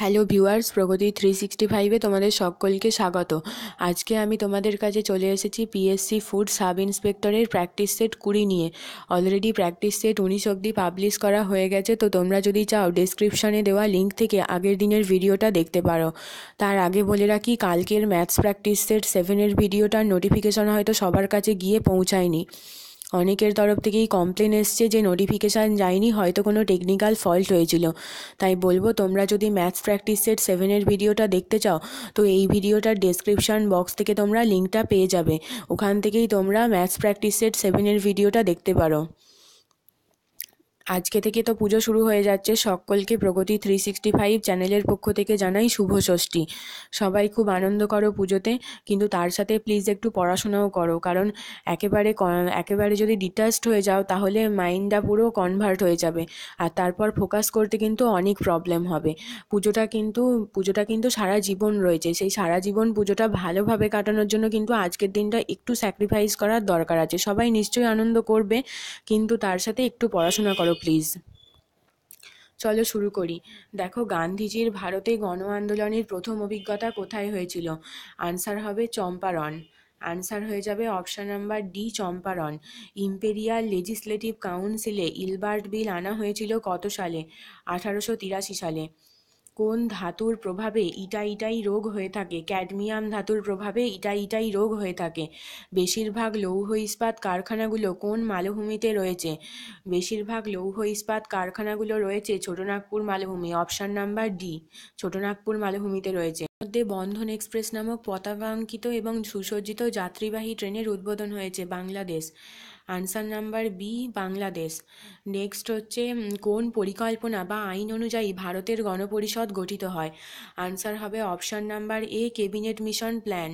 hello viewers Pragati three sixty ফাইভে তোমাদের সকলকে স্বাগত আজকে আমি তোমাদের কাছে চলে এসেছি পিএসসি ফুড সাব ইন্সপেক্টরের প্র্যাকটিস সেট কুড়ি নিয়ে অলরেডি প্র্যাকটিস সেট উনিশ অবধি পাবলিশ করা হয়ে গেছে তো তোমরা যদি চাও ডিসক্রিপশানে দেওয়া লিঙ্ক থেকে আগের দিনের ভিডিওটা দেখতে পারো তার আগে বলে রাখি কালকের ম্যাথস প্র্যাকটিস সেট সেভেনের ভিডিওটার নোটিফিকেশন হয়তো সবার কাছে গিয়ে পৌঁছায়নি অনেকের তরফ থেকেই কমপ্লেন এসছে যে নোটিফিকেশান যায়নি হয়তো কোনো টেকনিক্যাল ফল্ট হয়েছিল তাই বলবো তোমরা যদি ম্যাথস প্র্যাকটিস সেট সেভেনের ভিডিওটা দেখতে চাও তো এই ভিডিওটার ডিসক্রিপশান বক্স থেকে তোমরা লিঙ্কটা পেয়ে যাবে ওখান থেকেই তোমরা ম্যাথস প্র্যাকটিস সেট সেভেনের ভিডিওটা দেখতে পারো আজকে থেকে তো পুজো শুরু হয়ে যাচ্ছে সকলকে প্রগতি থ্রি সিক্সটি ফাইভ চ্যানেলের পক্ষ থেকে জানাই শুভ ষষ্ঠী সবাই খুব আনন্দ করো পুজোতে কিন্তু তার সাথে প্লিজ একটু পড়াশোনাও করো কারণ একেবারে একেবারে যদি ডিটাচড হয়ে যাও তাহলে মাইন্ডটা পুরো কনভার্ট হয়ে যাবে আর তারপর ফোকাস করতে কিন্তু অনেক প্রবলেম হবে পুজোটা কিন্তু পুজোটা কিন্তু সারা জীবন রয়েছে সেই সারা জীবন পুজোটা ভালোভাবে কাটানোর জন্য কিন্তু আজকের দিনটা একটু স্যাক্রিফাইস করার দরকার আছে সবাই নিশ্চয়ই আনন্দ করবে কিন্তু তার সাথে একটু পড়াশোনা করো প্লিজ চলো শুরু করি দেখো গান্ধীজির ভারতে গণ আন্দোলনের প্রথম অভিজ্ঞতা কোথায় হয়েছিল আনসার হবে চম্পারণ আনসার হয়ে যাবে option number D Champaran imperial legislative কাউন্সিলে ইলবার্ট বিল আনা হয়েছিল কত সালে আঠারোশো তিরাশি সালে কোন ধাতুর প্রভাবে ইটা ইটাই রোগ হয়ে থাকে ক্যাডমিয়াম ধাতুর প্রভাবে ইটা ইটাই রোগ হয়ে থাকে বেশিরভাগ লৌহ ইস্পাত কারখানাগুলো কোন মালভূমিতে রয়েছে বেশিরভাগ লৌহ ইস্পাত কারখানাগুলো রয়েছে ছোটনাগপুর মালভূমি অপশান নাম্বার ডি ছোটনাগপুর মালভূমিতে রয়েছে মধ্যে বন্ধন এক্সপ্রেস নামক পতাকাঙ্কিত এবং সুসজ্জিত যাত্রীবাহী ট্রেনের উদ্বোধন হয়েছে Bangladesh answer number B Bangladesh next হচ্ছে কোন পরিকল্পনা বা আইন অনুযায়ী ভারতের গণপরিষদ গঠিত হয় আনসার হবে option number A cabinet mission plan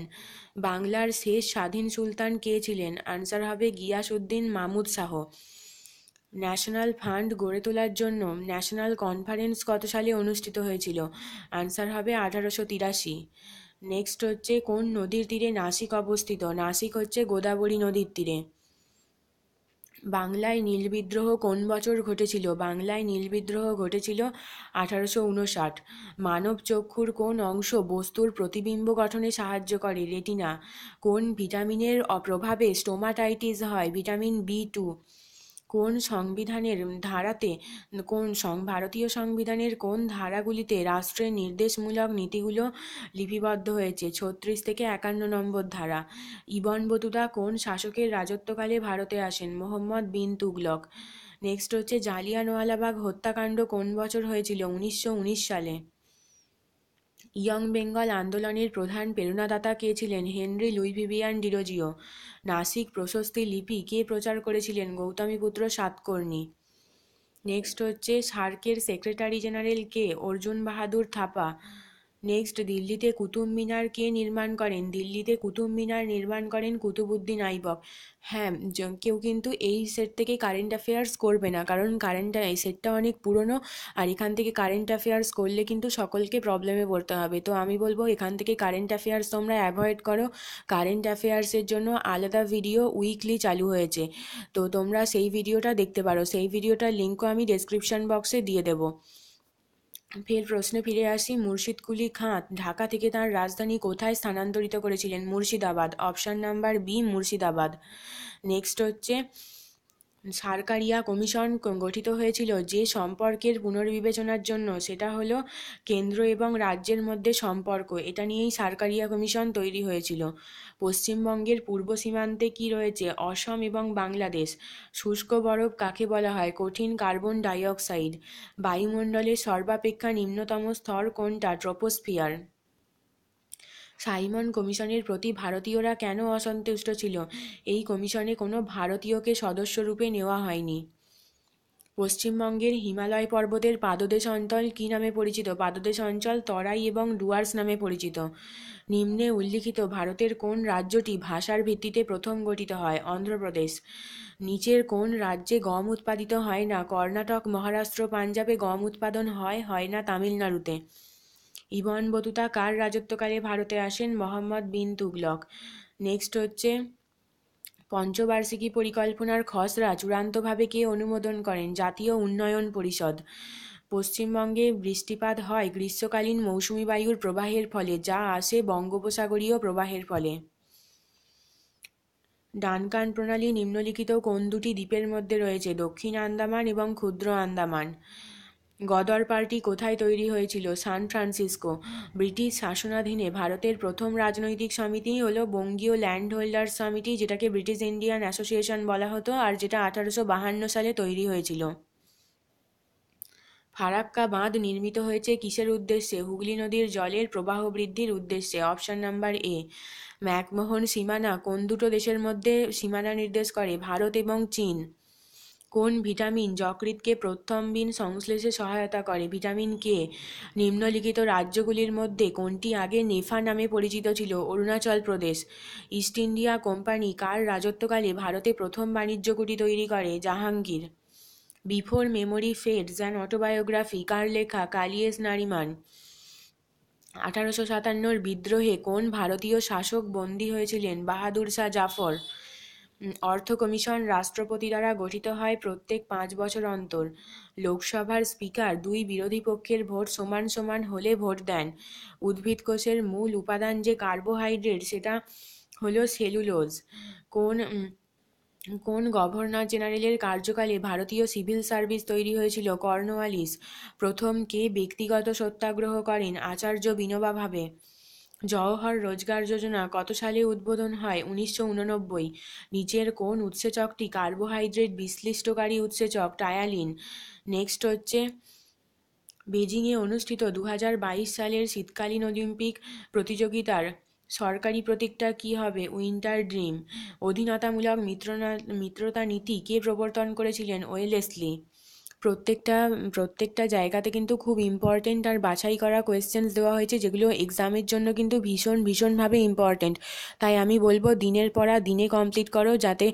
বাংলার শেষ স্বাধীন সুলতান কে ছিলেন আনসার হবে গিয়াসউদ্দিন মাহমুদ শাহ ন্যাশনাল ফান্ড গড়ে তোলার জন্য ন্যাশনাল কনফারেন্স কত সালে অনুষ্ঠিত হয়েছিল আনসার হবে আঠারোশো তিরাশি নেক্সট হচ্ছে কোন নদীর তীরে নাসিক অবস্থিত নাসিক হচ্ছে গোদাবরী নদীর তীরে বাংলায় নীল বিদ্রোহ কোন বছর ঘটেছিল বাংলায় নীল বিদ্রোহ ঘটেছিল আঠারোশো উনষাট মানব চক্ষুর কোন অংশ বস্তুর প্রতিবিম্ব গঠনে সাহায্য করে রেটিনা কোন ভিটামিনের অপ্রভাবে স্টোমাটাইটিস হয় ভিটামিন বি টু কোন সংবিধানের ধারাতে কোন সং ভারতীয় সংবিধানের কোন ধারাগুলিতে রাষ্ট্রের নির্দেশমূলক নীতিগুলো লিপিবদ্ধ হয়েছে ছত্রিশ থেকে একান্ন নম্বর ধারা ইবন বতুদা কোন শাসকের রাজত্বকালে ভারতে আসেন মোহাম্মদ বিন তুগলক নেক্সট হচ্ছে জালিয়ানওয়ালাবাগ হত্যাকাণ্ড কোন বছর হয়েছিল উনিশশো সালে ইয়ং বেঙ্গল আন্দোলনের প্রধান প্রেরণাদাতা কে ছিলেন Henry Louis Vivian Derozio Nasik প্রশস্তি লিপি কে প্রচার করেছিলেন গৌতমী পুত্র সাতকর্ণী নেক্সট হচ্ছে সার্কের সেক্রেটারি জেনারেল কে অর্জুন বাহাদুর থাপা নেক্সট দিল্লিতে কুতুব মিনার কে নির্মাণ করেন দিল্লিতে কুতুব মিনার নির্মাণ করেন কুতুবুদ্দিন আইবক হ্যাঁ কেউ কিন্তু এই সেট থেকে কারেন্ট অ্যাফেয়ার্স করবে না কারণ কারেন্ট এই সেটটা অনেক পুরনো আর এখান থেকে কারেন্ট অ্যাফেয়ার্স করলে কিন্তু সকলকে প্রবলেমে পড়তে হবে তো আমি বলবো এখান থেকে কারেন্ট অ্যাফেয়ার্স তোমরা অ্যাভয়েড করো কারেন্ট অ্যাফেয়ার্সের জন্য আলাদা ভিডিও উইকলি চালু হয়েছে তো তোমরা সেই ভিডিওটা দেখতে পারো সেই ভিডিওটার লিঙ্কও আমি ডেসক্রিপশন বক্সে দিয়ে দেবো ফের প্রশ্নে ফিরে আসি মুর্শিদ কুলি খাঁ ঢাকা থেকে তার রাজধানী কোথায় স্থানান্তরিত করেছিলেন Murshidabad option number B Murshidabad next হচ্ছে সার্কারিয়া কমিশন গঠিত হয়েছিল যে সম্পর্কের পুনর্বিবেচনার জন্য সেটা হলো কেন্দ্র এবং রাজ্যের মধ্যে সম্পর্ক এটা নিয়েই সার্কারিয়া কমিশন তৈরি হয়েছিল পশ্চিমবঙ্গের পূর্ব সীমান্তে কি রয়েছে অসম এবং বাংলাদেশ শুষ্ক বরফ কাকে বলা হয় কঠিন কার্বন ডাইঅক্সাইড বায়ুমণ্ডলের সর্বাপেক্ষা নিম্নতম স্তর কোনটা ট্রপোস্ফিয়ার সাইমন কমিশনের প্রতি ভারতীয়রা কেন অসন্তুষ্ট ছিল এই কমিশনে কোনো ভারতীয়কে সদস্যরূপে নেওয়া হয়নি পশ্চিমবঙ্গের হিমালয় পর্বতের পাদদেশ অঞ্চল কী নামে পরিচিত পাদদেশ অঞ্চল তরাই এবং ডুয়ার্স নামে পরিচিত নিম্নে উল্লিখিত ভারতের কোন রাজ্যটি ভাষার ভিত্তিতে প্রথম গঠিত হয় অন্ধ্রপ্রদেশ নিচের কোন রাজ্যে গম উৎপাদিত হয় না কর্ণাটক মহারাষ্ট্র পাঞ্জাবে গম উৎপাদন হয় হয় না তামিলনাড়ুতে ইবন বতুতা কার রাজত্বকালে ভারতে আসেন মোহাম্মদ বিন তুগলক নেক্সট হচ্ছে পঞ্চবার্ষিকী পরিকল্পনার খসড়া চূড়ান্তভাবে কে অনুমোদন করেন জাতীয় উন্নয়ন পরিষদ পশ্চিমবঙ্গে বৃষ্টিপাত হয় গ্রীষ্মকালীন মৌসুমি বায়ুর প্রবাহের ফলে যা আসে বঙ্গোপসাগরীয় প্রবাহের ফলে ডানকান প্রণালী নিম্নলিখিত কোন দুটি দ্বীপের মধ্যে রয়েছে দক্ষিণ আন্দামান এবং ক্ষুদ্র আন্দামান গদর পার্টি কোথায় তৈরি হয়েছিল সান ফ্রান্সিসকো ব্রিটিশ শাসনাধীনে ভারতের প্রথম রাজনৈতিক সমিতি হলো বঙ্গীয় ল্যান্ড হোল্ডার্স সমিতি যেটাকে ব্রিটিশ ইন্ডিয়ান অ্যাসোসিয়েশন বলা হতো আর যেটা আঠারোশো বাহান্ন সালে তৈরি হয়েছিল ফারাক্কা বাঁধ নির্মিত হয়েছে কিসের উদ্দেশ্যে হুগলি নদীর জলের প্রবাহ বৃদ্ধির উদ্দেশ্যে অপশন নাম্বার এ ম্যাকমোহন সীমানা কোন দুটো দেশের মধ্যে সীমানা নির্দেশ করে ভারত এবং চীন কোন ভিটামিন যকৃৎকে প্রথম্বিন সংশ্লেষে সহায়তা করে ভিটামিন কে নিম্নলিখিত রাজ্যগুলির মধ্যে কোনটি আগে নেফা নামে পরিচিত ছিল Arunachal Pradesh East India company কার রাজত্বকালে ভারতে প্রথম বাণিজ্য কুটি তৈরি করে Jahangir before memory fades and autobiography কার লেখা কালিয়েস নারিমান আঠারোশো সাতান্নর বিদ্রোহে কোন ভারতীয় শাসক বন্দী হয়েছিলেন বাহাদুর শাহ জাফর অর্থ কমিশন রাষ্ট্রপতি দ্বারা গঠিত হয় প্রত্যেক পাঁচ বছর অন্তর লোকসভার স্পিকার দুই বিরোধী পক্ষের ভোট সমান সমান হলে ভোট দেন উদ্ভিদ কোষের মূল উপাদান যে কার্বোহাইড্রেট সেটা হলো সেলুলোজ কোন কোন গভর্নর জেনারেলের কার্যকালে ভারতীয় সিভিল সার্ভিস তৈরি হয়েছিল কর্নওয়ালিস প্রথম কে ব্যক্তিগত সত্যাগ্রহ করেন আচার্য বিনোবা ভাবে জওহর রোজগার যোজনা কত সালে উদ্বোধন হয় উনিশশো উননব্বই নিচের কোন উৎসেচকটি কার্বোহাইড্রেট বিশ্লিষ্টকারী উৎসেচক টায়ালিন নেক্সট হচ্ছে বেজিংয়ে অনুষ্ঠিত দু সালের শীতকালীন অলিম্পিক প্রতিযোগিতার সরকারি প্রতীকটা কি হবে উইন্টার ড্রিম অধীনতামূলক মিত্রনা মিত্রতা নীতি কে প্রবর্তন করেছিলেন ওয়েলেসলি প্রত্যেকটা প্রত্যেকটা জায়গাতে কিন্তু খুব ইম্পর্টেন্ট আর বাছাই করা কোয়েশ্চেন্স দেওয়া হয়েছে যেগুলো এক্সামের জন্য কিন্তু ভীষণ ভীষণভাবে ইম্পর্টেন্ট তাই আমি বলবো দিনের পড়া দিনে কমপ্লিট করো যাতে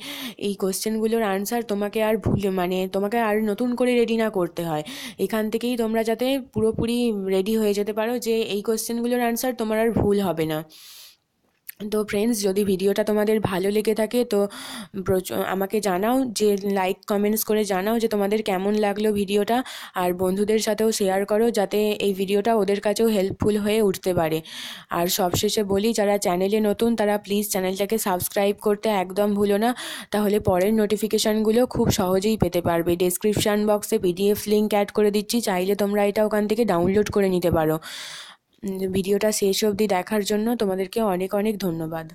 এই কোয়েশ্চেনগুলোর আনসার তোমাকে আর ভুল মানে তোমাকে আর নতুন করে রেডি না করতে হয় এখান থেকেই তোমরা যাতে পুরোপুরি রেডি হয়ে যেতে পারো যে এই কোয়েশ্চেনগুলোর আনসার তোমার আর ভুল হবে না তো ফ্রেন্ডস যদি ভিডিওটা তোমাদের ভালো লেগে থাকে তো আমাকে জানাও যে লাইক কমেন্টস করে জানাও যে তোমাদের কেমন লাগলো ভিডিওটা আর বন্ধুদের সাথেও শেয়ার করো যাতে এই ভিডিওটা ওদের কাছেও হেল্পফুল হয়ে উঠতে পারে আর সবশেষে বলি যারা চ্যানেলে নতুন তারা প্লিজ চ্যানেলটাকে সাবস্ক্রাইব করতে একদম ভুলো না তাহলে পরের নোটিফিকেশানগুলো খুব সহজেই পেতে পারবে ডিসক্রিপশান বক্সে পিডিএফ লিঙ্ক অ্যাড করে দিচ্ছি চাইলে তোমরা এটা ওখান থেকে ডাউনলোড করে নিতে পারো ভিডিওটা শেষ অবধি দেখার জন্য তোমাদেরকে অনেক অনেক ধন্যবাদ